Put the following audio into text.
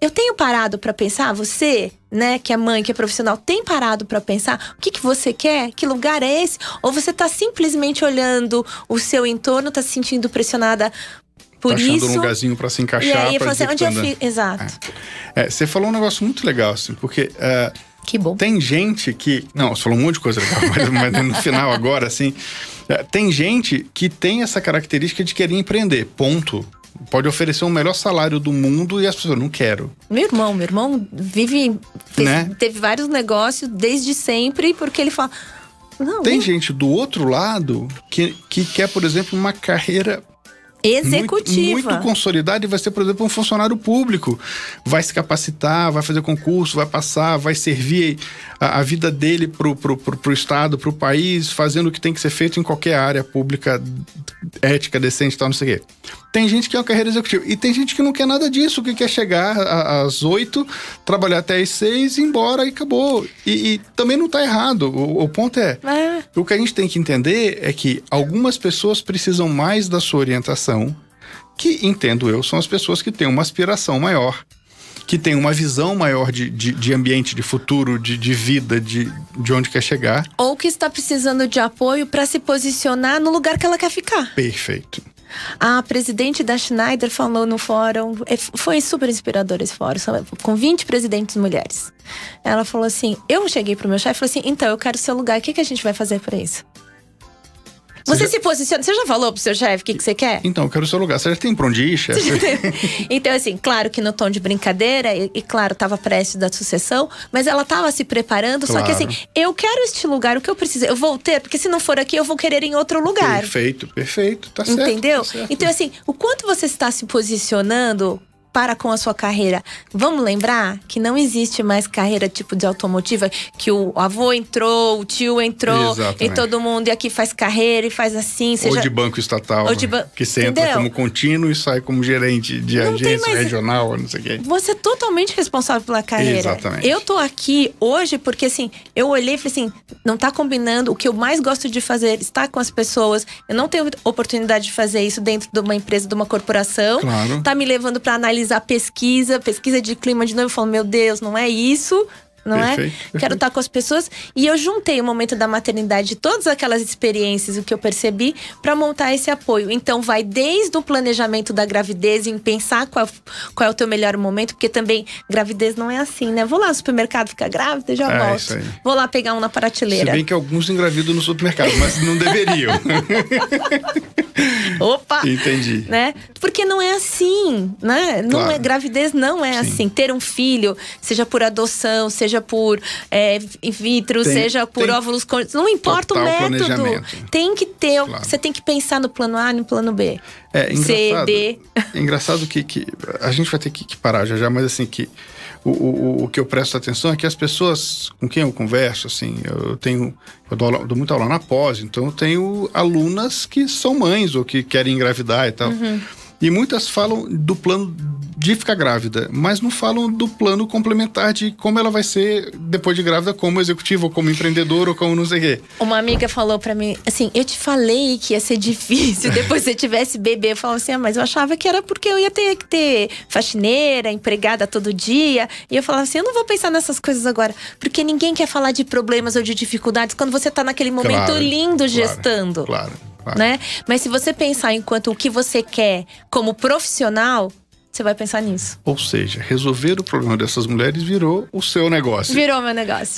Eu tenho parado para pensar, você, né, que é mãe, que é profissional, tem parado para pensar o que, que você quer? Que lugar é esse? Ou você tá simplesmente olhando o seu entorno, tá se sentindo pressionada por tá achando isso, um lugarzinho para se encaixar. E aí, pra assim, onde eu é é? fico? Exato. É. É, você falou um negócio muito legal, assim, porque. Uh, que bom. Tem gente que. Não, você falou um monte de coisa legal, mas, mas no final, agora, assim. Eh, tem gente que tem essa característica de querer empreender, ponto pode oferecer o melhor salário do mundo e as pessoas não quero. Meu irmão, meu irmão vive fez, né? teve vários negócios desde sempre porque ele fala não, Tem eu... gente do outro lado que, que quer, por exemplo, uma carreira executiva. Muito, muito e vai ser, por exemplo, um funcionário público. Vai se capacitar, vai fazer concurso, vai passar, vai servir a, a vida dele pro, pro, pro, pro Estado, pro país, fazendo o que tem que ser feito em qualquer área pública ética decente e tal, não sei o quê. Tem gente que é uma carreira executiva. E tem gente que não quer nada disso, que quer chegar às oito, trabalhar até às seis, ir embora e acabou. E, e também não está errado. O, o ponto é, é. O que a gente tem que entender é que algumas pessoas precisam mais da sua orientação, que, entendo eu, são as pessoas que têm uma aspiração maior que tem uma visão maior de, de, de ambiente, de futuro, de, de vida, de, de onde quer chegar. Ou que está precisando de apoio para se posicionar no lugar que ela quer ficar. Perfeito. A presidente da Schneider falou no fórum, é, foi super inspirador esse fórum, com 20 presidentes mulheres. Ela falou assim: eu cheguei para o meu chefe e falei assim: então, eu quero seu lugar, o que, que a gente vai fazer para isso? Você, você já... se posiciona. Você já falou pro seu chefe o que, que você quer? Então, eu quero o seu lugar. Você já tem pra onde ir, chefe? então, assim, claro que no tom de brincadeira, e, e claro, tava prestes da sucessão, mas ela tava se preparando. Claro. Só que assim, eu quero este lugar, o que eu preciso. Eu vou ter, porque se não for aqui, eu vou querer em outro lugar. Perfeito, perfeito. Tá certo. Tá Entendeu? Tá certo. Então, assim, o quanto você está se posicionando para com a sua carreira. Vamos lembrar que não existe mais carreira tipo de automotiva que o avô entrou, o tio entrou Exatamente. e todo mundo é e aqui faz carreira e faz assim. Seja... Ou de banco estatal, ou né? de ba... que você entra Entendeu? como contínuo e sai como gerente de não agência mais... regional, não sei o quê. Você é totalmente responsável pela carreira. Exatamente. Eu tô aqui hoje porque assim, eu olhei e falei assim, não tá combinando o que eu mais gosto de fazer, estar com as pessoas. Eu não tenho oportunidade de fazer isso dentro de uma empresa, de uma corporação. Claro. Tá me levando para análise a pesquisa, pesquisa de clima de novo, eu falo, meu Deus, não é isso, não é? Perfeito. é? Quero estar com as pessoas. E eu juntei o momento da maternidade, todas aquelas experiências, o que eu percebi, para montar esse apoio. Então, vai desde o planejamento da gravidez, em pensar qual, qual é o teu melhor momento, porque também gravidez não é assim, né? Vou lá no supermercado ficar grávida, já é, volto. Vou lá pegar um na prateleira. Se bem que alguns engravidam no supermercado, mas não deveriam. Opa! Entendi. Né? Porque não é assim, né? Não é, claro. é, gravidez não é Sim. assim. Ter um filho, seja por adoção, seja seja por é, in vitro, tem, seja por óvulos, não importa o método. Tem que ter, claro. você tem que pensar no plano A, no plano B. É, engraçado, C, D. É engraçado que, que a gente vai ter que, que parar já já, mas assim que o, o, o, que eu presto atenção é que as pessoas com quem eu converso, assim, eu tenho. Eu dou, aula, dou muita aula na pós, então eu tenho alunas que são mães ou que querem engravidar e tal. Uhum. E muitas falam do plano de ficar grávida, mas não falam do plano complementar de como ela vai ser depois de grávida, como executiva, ou como empreendedora, ou como não sei o quê. Uma amiga falou para mim assim: eu te falei que ia ser difícil depois que eu tivesse bebê. Eu falava assim: ah, mas eu achava que era porque eu ia ter que ter faxineira, empregada todo dia. E eu falava assim: eu não vou pensar nessas coisas agora, porque ninguém quer falar de problemas ou de dificuldades quando você tá naquele momento claro, lindo claro, gestando. Claro. Né? Mas se você pensar enquanto o que você quer como profissional, você vai pensar nisso. Ou seja, resolver o problema dessas mulheres virou o seu negócio. Virou meu negócio. Então,